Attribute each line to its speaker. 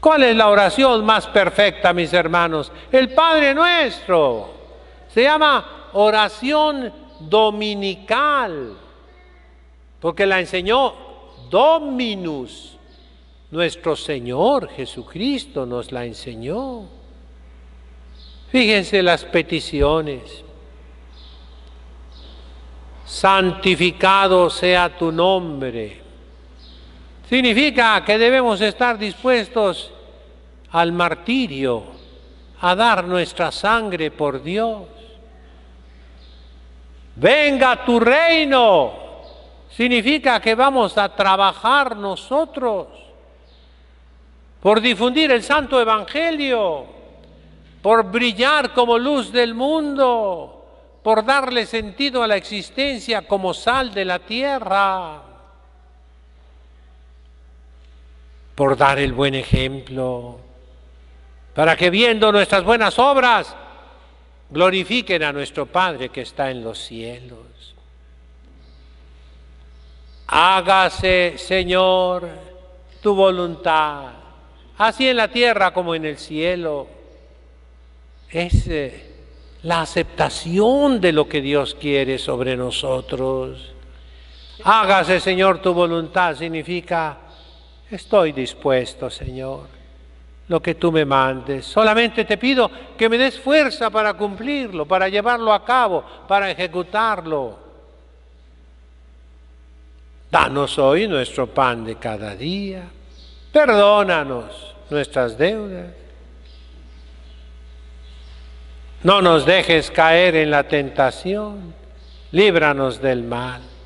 Speaker 1: ¿Cuál es la oración más perfecta, mis hermanos? El Padre nuestro. Se llama oración dominical, porque la enseñó Dominus. Nuestro Señor Jesucristo nos la enseñó. Fíjense las peticiones. Santificado sea tu nombre Significa que debemos estar dispuestos al martirio, a dar nuestra sangre por Dios. Venga tu reino. Significa que vamos a trabajar nosotros por difundir el santo evangelio, por brillar como luz del mundo, por darle sentido a la existencia como sal de la tierra. por dar el buen ejemplo, para que viendo nuestras buenas obras glorifiquen a nuestro Padre que está en los cielos. Hágase, Señor, tu voluntad, así en la tierra como en el cielo. Es eh, la aceptación de lo que Dios quiere sobre nosotros. Hágase, Señor, tu voluntad significa Estoy dispuesto, Señor, lo que tú me mandes. Solamente te pido que me des fuerza para cumplirlo, para llevarlo a cabo, para ejecutarlo. Danos hoy nuestro pan de cada día. Perdónanos nuestras deudas. No nos dejes caer en la tentación. Líbranos del mal.